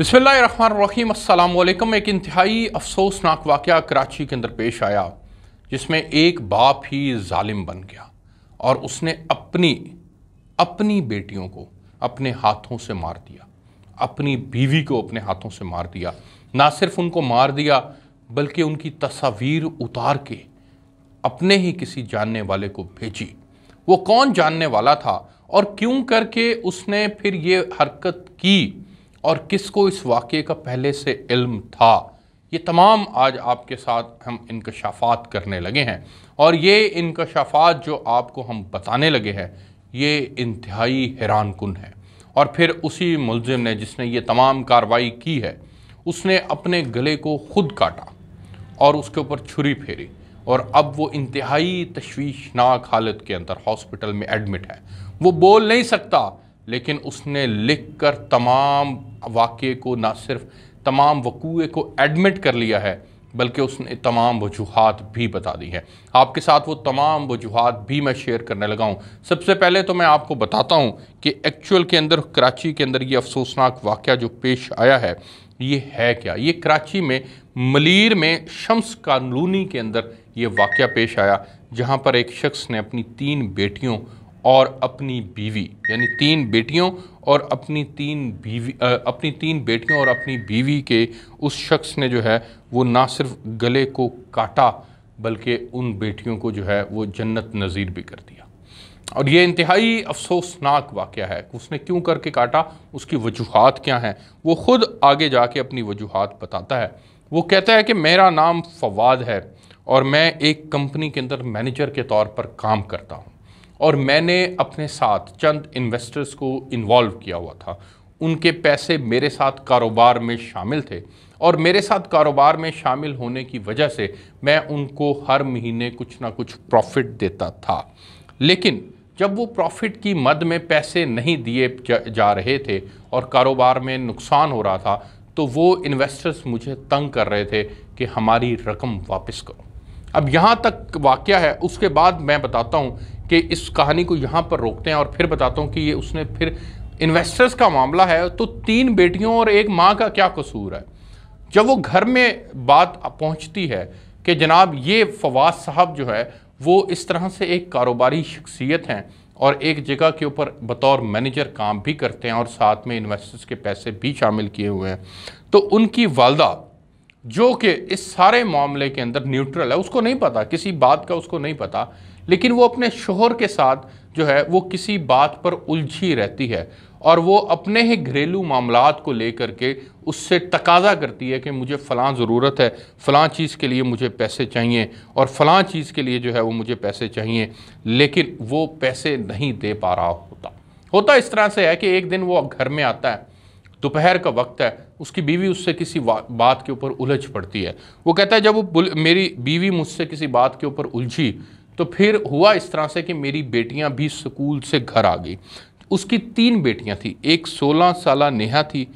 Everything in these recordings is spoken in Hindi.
बसमीम अल्लाम एक इंतहाई अफसोसनाक वाक़ कराची के अंदर पेश आया जिसमें एक बाप ही ालिम बन गया और उसने अपनी अपनी बेटियों को अपने हाथों से मार दिया अपनी बीवी को अपने हाथों से मार दिया ना सिर्फ उनको मार दिया बल्कि उनकी तस्वीर उतार के अपने ही किसी जानने वाले को भेजी वो कौन जानने वाला था और क्यों करके उसने फिर ये हरकत की और किसको इस वाक़े का पहले से इल्म था ये तमाम आज आपके साथ हम इनकशाफात करने लगे हैं और ये इनकशाफात जो आपको हम बताने लगे हैं ये इंतहाई हैरान कन है और फिर उसी मुलजिम ने जिसने ये तमाम कार्रवाई की है उसने अपने गले को खुद काटा और उसके ऊपर छुरी फेरी और अब वो इंतहाई तशवीशनाक हालत के अंदर हॉस्पिटल में एडमिट है वो बोल नहीं सकता लेकिन उसने लिख कर तमाम वाक़े को ना सिर्फ तमाम वकूए को एडमिट कर लिया है बल्कि उसने तमाम वजूहत भी बता दी है आपके साथ वो तमाम वजूहत भी मैं शेयर करने लगा हूँ सबसे पहले तो मैं आपको बताता हूँ कि एक्चुअल के अंदर कराची के अंदर ये अफसोसनाक वाक़ जो पेश आया है ये है क्या ये कराची में मलिर में शम्स कानूनी के अंदर ये वाक़ पेश आया जहाँ पर एक शख्स ने अपनी तीन बेटियों और अपनी बीवी यानी तीन बेटियों और अपनी तीन बीवी आ, अपनी तीन बेटियों और अपनी बीवी के उस शख्स ने जो है वो ना सिर्फ गले को काटा बल्कि उन बेटियों को जो है वो जन्नत नज़ीर भी कर दिया और ये इंतहाई अफसोसनाक वाक़ है उसने क्यों करके काटा उसकी वजूहत क्या हैं वो ख़ुद आगे जाके अपनी वजूहत बताता है वो कहता है कि मेरा नाम फवाद है और मैं एक कंपनी के अंदर मैनेजर के तौर पर काम करता हूँ और मैंने अपने साथ चंद इन्वेस्टर्स को इन्वॉल्व किया हुआ था उनके पैसे मेरे साथ कारोबार में शामिल थे और मेरे साथ कारोबार में शामिल होने की वजह से मैं उनको हर महीने कुछ ना कुछ प्रॉफिट देता था लेकिन जब वो प्रॉफिट की मद में पैसे नहीं दिए जा रहे थे और कारोबार में नुकसान हो रहा था तो वो इन्वेस्टर्स मुझे तंग कर रहे थे कि हमारी रकम वापस करो अब यहाँ तक वाक़ है उसके बाद मैं बताता हूँ कि इस कहानी को यहाँ पर रोकते हैं और फिर बताता हूँ कि ये उसने फिर इन्वेस्टर्स का मामला है तो तीन बेटियों और एक माँ का क्या कसूर है जब वो घर में बात पहुँचती है कि जनाब ये फवाद साहब जो है वो इस तरह से एक कारोबारी शख्सियत हैं और एक जगह के ऊपर बतौर मैनेजर काम भी करते हैं और साथ में इन्वेस्टर्स के पैसे भी शामिल किए हुए हैं तो उनकी वालदा जो कि इस सारे मामले के अंदर न्यूट्रल है उसको नहीं पता किसी बात का उसको नहीं पता लेकिन वो अपने शोहर के साथ जो है वो किसी बात पर उलझी रहती है और वो अपने ही घरेलू मामला को लेकर के उससे तकाजा करती है कि मुझे फ़लाँ ज़रूरत है फ़लाँ चीज़ के लिए मुझे पैसे चाहिए और फ़लाँ चीज़ के लिए जो है वो मुझे पैसे चाहिए लेकिन वो पैसे नहीं दे पा रहा होता होता इस तरह से है कि एक दिन वो घर में आता है दोपहर का वक्त है उसकी बीवी उससे किसी बात के ऊपर उलझ पड़ती है वो कहता है जब वो मेरी बीवी मुझसे किसी बात के ऊपर उलझी तो फिर हुआ इस तरह से कि मेरी बेटियां भी स्कूल से घर आ गई उसकी तीन बेटियां थी एक 16 साल नेहा थी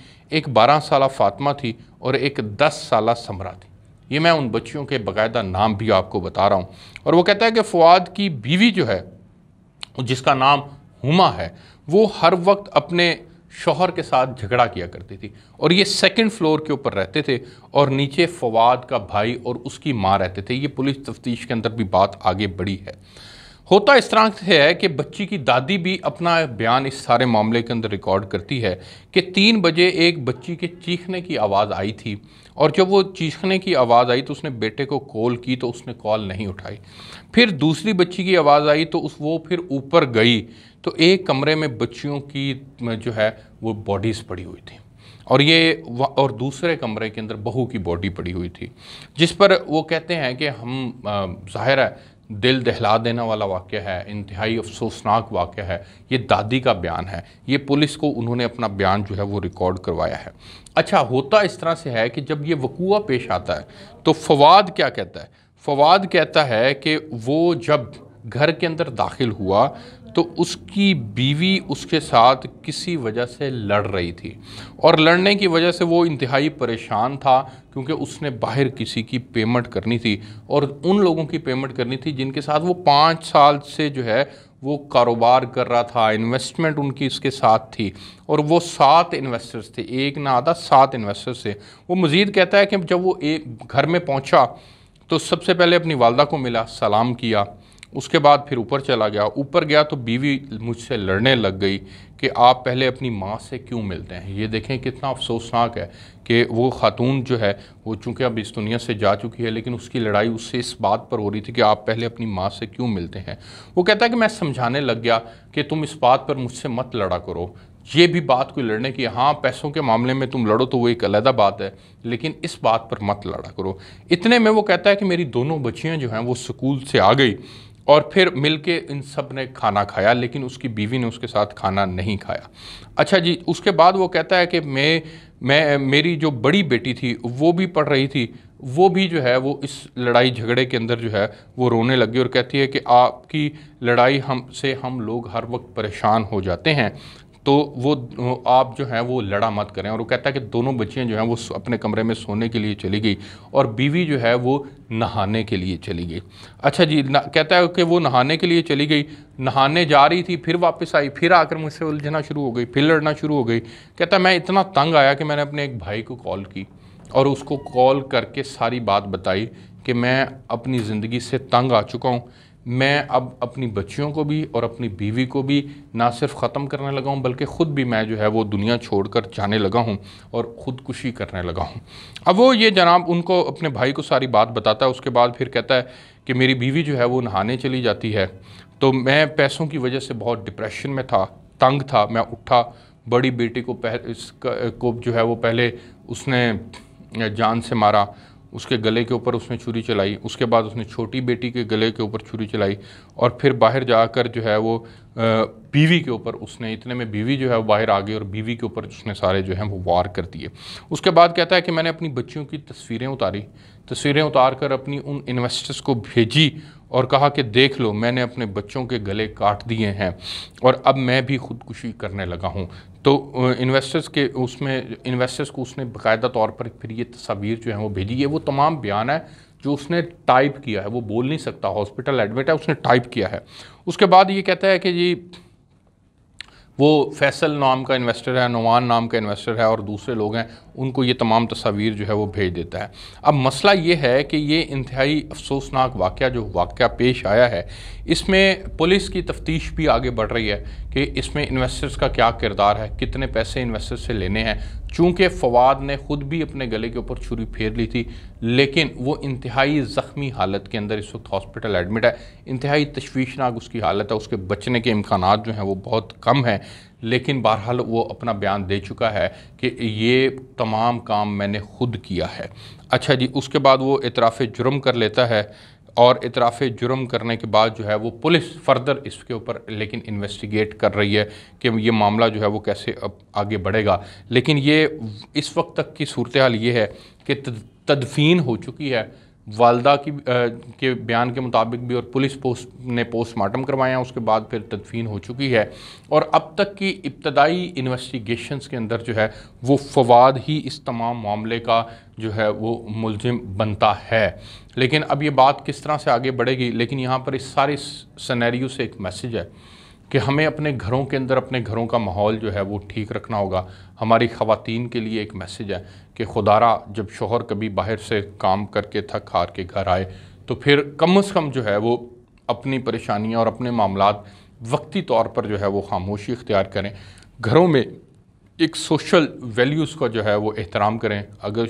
एक 12 साल फातिमा थी और एक 10 साल समरा थी ये मैं उन बच्चियों के बाकायदा नाम भी आपको बता रहा हूँ और वो कहता है कि फ़ुआद की बीवी जो है जिसका नाम हुमा है वो हर वक्त अपने शोहर के साथ झगड़ा किया करती थी और ये सेकंड फ्लोर के ऊपर रहते थे और नीचे फवाद का भाई और उसकी माँ रहते थे ये पुलिस तफ्तीश के अंदर भी बात आगे बढ़ी है होता इस तरह से है कि बच्ची की दादी भी अपना बयान इस सारे मामले के अंदर रिकॉर्ड करती है कि तीन बजे एक बच्ची के चीखने की आवाज़ आई थी और जब वो चीखने की आवाज़ आई तो उसने बेटे को कॉल की तो उसने कॉल नहीं उठाई फिर दूसरी बच्ची की आवाज़ आई तो उस वो फिर ऊपर गई तो एक कमरे में बच्चियों की जो है वो बॉडीज़ पड़ी हुई थी और ये और दूसरे कमरे के अंदर बहू की बॉडी पड़ी हुई थी जिस पर वो कहते हैं कि हम जाहिर है दिल दहला देने वाला वाक्य है इंतहाई अफसोसनाक वाक्य है ये दादी का बयान है ये पुलिस को उन्होंने अपना बयान जो है वो रिकॉर्ड करवाया है अच्छा होता इस तरह से है कि जब ये वकूआ पेश आता है तो फवाद क्या कहता है फवाद कहता है कि वो जब घर के अंदर दाखिल हुआ तो उसकी बीवी उसके साथ किसी वजह से लड़ रही थी और लड़ने की वजह से वो इंतहाई परेशान था क्योंकि उसने बाहर किसी की पेमेंट करनी थी और उन लोगों की पेमेंट करनी थी जिनके साथ वो पाँच साल से जो है वो कारोबार कर रहा था इन्वेस्टमेंट उनकी इसके साथ थी और वो सात इन्वेस्टर्स थे एक ना आधा सात इन्वेस्टर्स थे वो मज़ीद कहता है कि जब वो एक घर में पहुंचा तो सबसे पहले अपनी वालदा को मिला सलाम किया उसके बाद फिर ऊपर चला गया ऊपर गया तो बीवी मुझसे लड़ने लग गई कि आप पहले अपनी माँ से क्यों मिलते हैं ये देखें कितना अफसोसनाक है कि वो खातून जो है वो चूँकि अब इस दुनिया से जा चुकी है लेकिन उसकी लड़ाई उससे इस बात पर हो रही थी कि आप पहले अपनी माँ से क्यों मिलते हैं वो कहता है कि मैं समझाने लग गया कि तुम इस बात पर मुझसे मत लड़ा करो ये भी बात कोई लड़ने की हाँ पैसों के मामले में तुम लड़ो तो वो एक अलहदा बात है लेकिन इस बात पर मत लड़ा करो इतने में वो कहता है कि मेरी दोनों बच्चियाँ जो हैं वो स्कूल से आ गई और फिर मिल के इन सब ने खाना खाया लेकिन उसकी बीवी ने उसके साथ खाना नहीं खाया अच्छा जी उसके बाद वो कहता है कि मैं मैं मेरी जो बड़ी बेटी थी वो भी पढ़ रही थी वो भी जो है वो इस लड़ाई झगड़े के अंदर जो है वो रोने लगी और कहती है कि आपकी लड़ाई हम से हम लोग हर वक्त परेशान हो जाते हैं तो वो आप जो है वो लड़ा मत करें और वो कहता है कि दोनों बच्चियाँ जो हैं वो अपने कमरे में सोने के लिए चली गई और बीवी जो है वो नहाने के लिए चली गई अच्छा जी कहता है कि वो नहाने के लिए चली गई नहाने जा रही थी फिर वापस आई फिर आकर मुझसे उलझना शुरू हो गई फिर लड़ना शुरू हो गई कहता है मैं इतना तंग आया कि मैंने अपने एक भाई को कॉल की और उसको कॉल करके सारी बात बताई कि मैं अपनी ज़िंदगी से तंग आ चुका हूँ मैं अब अपनी बच्चियों को भी और अपनी बीवी को भी ना सिर्फ ख़त्म करने लगा हूँ बल्कि ख़ुद भी मैं जो है वो दुनिया छोड़कर जाने लगा हूँ और ख़ुदकुशी करने लगा हूँ अब वो ये जनाब उनको अपने भाई को सारी बात बताता है उसके बाद फिर कहता है कि मेरी बीवी जो है वो नहाने चली जाती है तो मैं पैसों की वजह से बहुत डिप्रेशन में था तंग था मैं उठा बड़ी बेटी को पह इस को जो है वो पहले उसने जान से मारा उसके गले के ऊपर उसने छुरी चलाई उसके बाद उसने छोटी बेटी के गले के ऊपर छुरी चलाई और फिर बाहर जाकर जो है वो बीवी के ऊपर उसने इतने में बीवी जो है वो बाहर आ गई और बीवी के ऊपर उसने सारे जो है वो वार कर दिए उसके बाद कहता है कि मैंने अपनी बच्चियों की तस्वीरें उतारी तस्वीरें उतार कर अपनी उन इन्वेस्टर्स को भेजी और कहा कि देख लो मैंने अपने बच्चों के गले काट दिए हैं और अब मैं भी खुदकुशी करने लगा हूँ तो इन्वेस्टर्स के उसमें इन्वेस्टर्स को उसने बाकायदा तौर पर फिर ये तस्वीर जो है वो भेजी है वो तमाम बयान है जो उसने टाइप किया है वो बोल नहीं सकता हॉस्पिटल एडमिट है उसने टाइप किया है उसके बाद ये कहता है कि जी वो फैसल नाम का इन्वेस्टर है नुमान नाम का इन्वेस्टर है और दूसरे लोग हैं उनको ये तमाम तस्वीर जो है वो भेज देता है अब मसला ये है कि ये इंतहाई अफसोसनाक वाक़ जो वाक़ पेश आया है इसमें पुलिस की तफ्तीश भी आगे बढ़ रही है कि इसमें इन्वेस्टर्स का क्या किरदार है कितने पैसे इन्वेस्टर से लेने हैं चूँकि फवाद ने ख़ुद भी अपने गले के ऊपर छुरी फेर ली थी लेकिन वो इंतहाई ज़ख्मी हालत के अंदर इस वक्त हॉस्पिटल एडमिट है इंतहाई तशवीशनाक उसकी हालत है उसके बचने के इम्कान जो हैं वो बहुत कम हैं लेकिन बहरहाल वो अपना बयान दे चुका है कि ये तमाम काम मैंने खुद किया है अच्छा जी उसके बाद वो इतराफ़ जुर्म कर लेता है और इतराफ़ जुर्म करने के बाद जो है वो पुलिस फर्दर इसके ऊपर लेकिन इन्वेस्टिगेट कर रही है कि ये मामला जो है वो कैसे अब आगे बढ़ेगा लेकिन ये इस वक्त तक की सूरत हाल ये है कि तदफीन हो चुकी है वालदा की आ, के बयान के मुताबिक भी और पुलिस पोस्ट ने पोस्टमार्टम करवाया उसके बाद फिर तदफीन हो चुकी है और अब तक की इब्तदाई इन्वेस्टिगेशन के अंदर जो है वो फवाद ही इस तमाम मामले का जो है वो मुलजिम बनता है लेकिन अब ये बात किस तरह से आगे बढ़ेगी लेकिन यहाँ पर इस सारे सनेरियो से एक मैसेज है कि हमें अपने घरों के अंदर अपने घरों का माहौल जो है वो ठीक रखना होगा हमारी ख़वातीन के लिए एक मैसेज है कि खुदारा जब शोहर कभी बाहर से काम करके थक हार के घर आए तो फिर कम अज़ कम जो है वो अपनी परेशानियाँ और अपने मामला वक्ती तौर पर जो है वो खामोशी इख्तियार करें घरों में एक सोशल वैल्यूज़ का जो है वो एहतराम करें अगर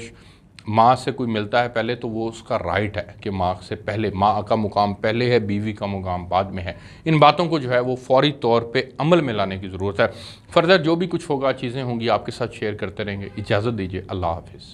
माँ से कोई मिलता है पहले तो वो उसका राइट है कि माँ से पहले माँ का मुकाम पहले है बीवी का मुकाम बाद में है इन बातों को जो है वो फौरी तौर पे अमल में लाने की ज़रूरत है फर्दर जो भी कुछ होगा चीज़ें होंगी आपके साथ शेयर करते रहेंगे इजाज़त दीजिए अल्लाह हाफिज़